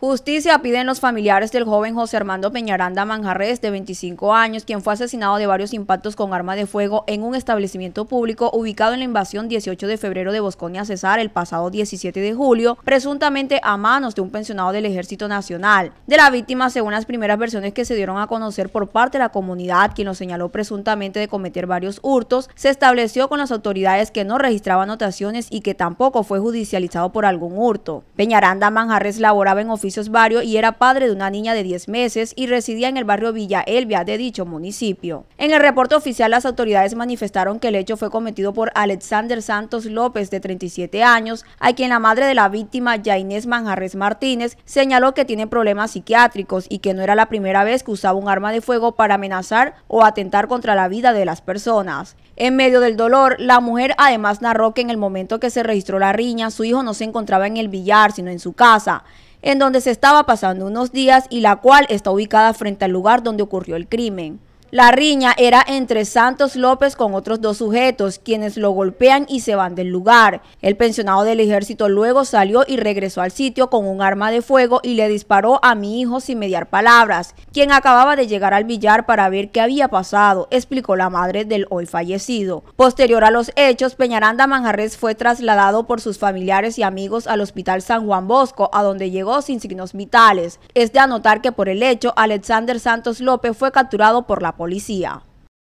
Justicia piden los familiares del joven José Armando Peñaranda Manjarres, de 25 años, quien fue asesinado de varios impactos con arma de fuego en un establecimiento público ubicado en la invasión 18 de febrero de Bosconia Cesar el pasado 17 de julio, presuntamente a manos de un pensionado del Ejército Nacional. De la víctima, según las primeras versiones que se dieron a conocer por parte de la comunidad, quien lo señaló presuntamente de cometer varios hurtos, se estableció con las autoridades que no registraba anotaciones y que tampoco fue judicializado por algún hurto. Peñaranda Manjarres laboraba en oficina barrio y era padre de una niña de 10 meses y residía en el barrio Villa Elvia de dicho municipio. En el reporte oficial las autoridades manifestaron que el hecho fue cometido por Alexander Santos López de 37 años, a quien la madre de la víctima, Yainés Manjarres Martínez, señaló que tiene problemas psiquiátricos y que no era la primera vez que usaba un arma de fuego para amenazar o atentar contra la vida de las personas. En medio del dolor, la mujer además narró que en el momento que se registró la riña, su hijo no se encontraba en el billar, sino en su casa en donde se estaba pasando unos días y la cual está ubicada frente al lugar donde ocurrió el crimen. La riña era entre Santos López con otros dos sujetos, quienes lo golpean y se van del lugar. El pensionado del ejército luego salió y regresó al sitio con un arma de fuego y le disparó a mi hijo sin mediar palabras, quien acababa de llegar al billar para ver qué había pasado, explicó la madre del hoy fallecido. Posterior a los hechos, Peñaranda Manjarres fue trasladado por sus familiares y amigos al Hospital San Juan Bosco, a donde llegó sin signos vitales. Es de anotar que por el hecho, Alexander Santos López fue capturado por la polisi ya